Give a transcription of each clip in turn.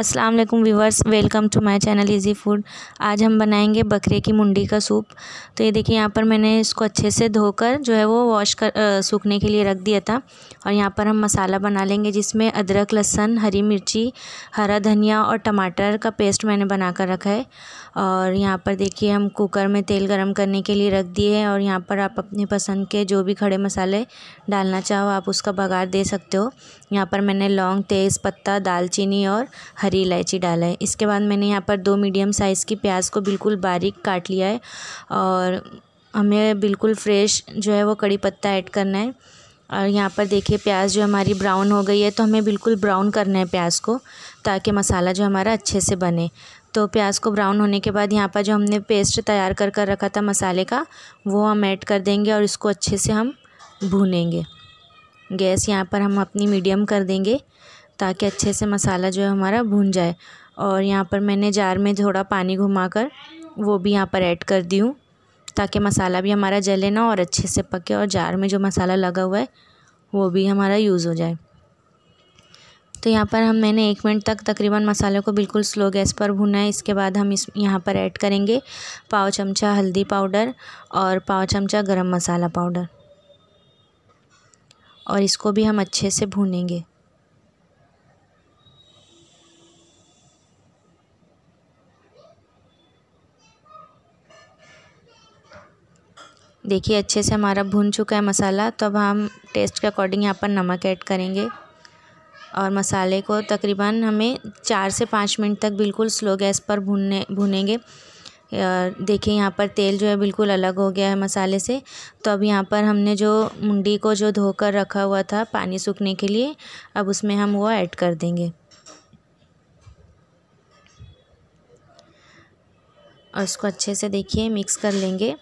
अस्सलाम वालेकुम viewers welcome to my channel easy food आज हम बनाएंगे बकरे की मुंडी का सूप तो ये देखिए यहाँ पर मैंने इसको अच्छे से धोकर जो है वो वॉश कर सूखने के लिए रख दिया था और यहाँ पर हम मसाला बना लेंगे जिसमें अदरक लहसुन हरी मिर्ची हरा धनिया और टमाटर का पेस्ट मैंने बना कर रखा है और यहाँ पर देखिए हम कुकर में तेल गर्म करने के लिए रख दिए हैं और यहाँ पर आप अपनी पसंद के जो भी खड़े मसाले डालना चाहो आप उसका बघार दे सकते हो यहाँ पर मैंने लौंग तेज़ पत्ता दालचीनी और हरी इलायची डाला है इसके बाद मैंने यहाँ पर दो मीडियम साइज़ की प्याज को बिल्कुल बारीक काट लिया है और हमें बिल्कुल फ्रेश जो है वो कड़ी पत्ता ऐड करना है और यहाँ पर देखिए प्याज जो हमारी ब्राउन हो गई है तो हमें बिल्कुल ब्राउन करना है प्याज को ताकि मसाला जो हमारा अच्छे से बने तो प्याज को ब्राउन होने के बाद यहाँ पर जो हमने पेस्ट तैयार कर कर रखा था मसाले का वो हम ऐड कर देंगे और इसको अच्छे से हम भूनेंगे गैस यहाँ पर हम अपनी मीडियम कर देंगे ताकि अच्छे से मसाला जो है हमारा भून जाए और यहाँ पर मैंने जार में थोड़ा पानी घुमा कर वो भी यहाँ पर ऐड कर दी हूँ ताकि मसाला भी हमारा जले ना और अच्छे से पके और जार में जो मसाला लगा हुआ है वो भी हमारा यूज़ हो जाए तो यहाँ पर हम मैंने एक मिनट तक तकरीबन मसाले को बिल्कुल स्लो गैस पर भुना है इसके बाद हम इस यहाँ पर ऐड करेंगे पाव चमचा हल्दी पाउडर और पाव चमचा गरम मसाला पाउडर और इसको भी हम अच्छे से भूनेंगे देखिए अच्छे से हमारा भुन चुका है मसाला तो अब हम टेस्ट के अकॉर्डिंग यहाँ पर नमक ऐड करेंगे और मसाले को तकरीबन हमें चार से पाँच मिनट तक बिल्कुल स्लो गैस पर भुनने भूनेंगे देखिए यहाँ पर तेल जो है बिल्कुल अलग हो गया है मसाले से तो अब यहाँ पर हमने जो मुंडी को जो धोकर रखा हुआ था पानी सूखने के लिए अब उसमें हम वो ऐड कर देंगे और इसको अच्छे से देखिए मिक्स कर लेंगे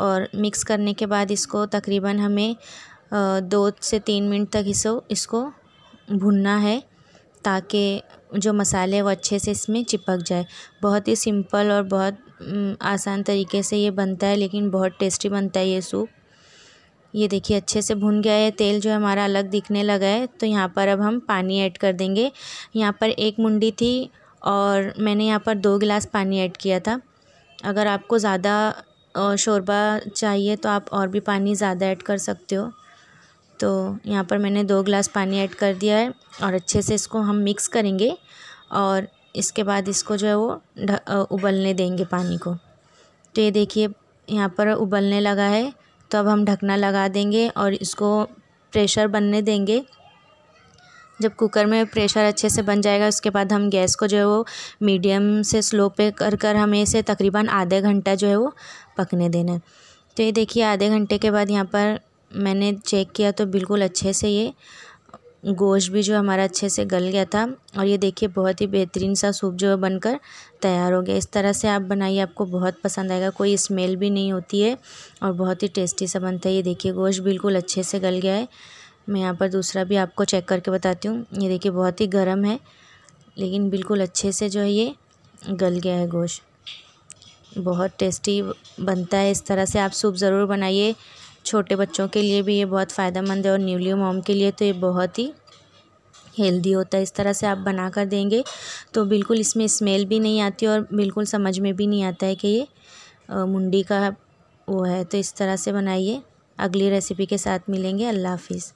और मिक्स करने के बाद इसको तकरीबन हमें दो से तीन मिनट तक इसको इसको भुनना है ताकि जो मसाले वो अच्छे से इसमें चिपक जाए बहुत ही सिंपल और बहुत आसान तरीके से ये बनता है लेकिन बहुत टेस्टी बनता है ये सूप ये देखिए अच्छे से भुन गया है तेल जो हमारा अलग दिखने लगा है तो यहाँ पर अब हम पानी ऐड कर देंगे यहाँ पर एक मुंडी थी और मैंने यहाँ पर दो गिलास पानी ऐड किया था अगर आपको ज़्यादा और शोरबा चाहिए तो आप और भी पानी ज़्यादा ऐड कर सकते हो तो यहाँ पर मैंने दो ग्लास पानी ऐड कर दिया है और अच्छे से इसको हम मिक्स करेंगे और इसके बाद इसको जो है वो उबलने देंगे पानी को तो ये देखिए यहाँ पर उबलने लगा है तो अब हम ढकना लगा देंगे और इसको प्रेशर बनने देंगे जब कुकर में प्रेशर अच्छे से बन जाएगा उसके बाद हम गैस को जो है वो मीडियम से स्लो पे कर कर हमें इसे तकरीबन आधे घंटा जो है वो पकने देना है तो ये देखिए आधे घंटे के बाद यहाँ पर मैंने चेक किया तो बिल्कुल अच्छे से ये गोश्त भी जो हमारा अच्छे से गल गया था और ये देखिए बहुत ही बेहतरीन सा सूप जो है बनकर तैयार हो गया इस तरह से आप बनाइए आपको बहुत पसंद आएगा कोई स्मेल भी नहीं होती है और बहुत ही टेस्टी सा बनता है ये देखिए गोश्त बिल्कुल अच्छे से गल गया है मैं यहाँ पर दूसरा भी आपको चेक करके बताती हूँ ये देखिए बहुत ही गर्म है लेकिन बिल्कुल अच्छे से जो है ये गल गया है गोश्त बहुत टेस्टी बनता है इस तरह से आप सूप ज़रूर बनाइए छोटे बच्चों के लिए भी ये बहुत फ़ायदेमंद है और न्यूली मॉम के लिए तो ये बहुत ही हेल्दी होता है इस तरह से आप बना कर देंगे तो बिल्कुल इसमें स्मेल भी नहीं आती और बिल्कुल समझ में भी नहीं आता है कि ये मुंडी का वो है तो इस तरह से बनाइए अगली रेसिपी के साथ मिलेंगे अल्लाह हाफिज़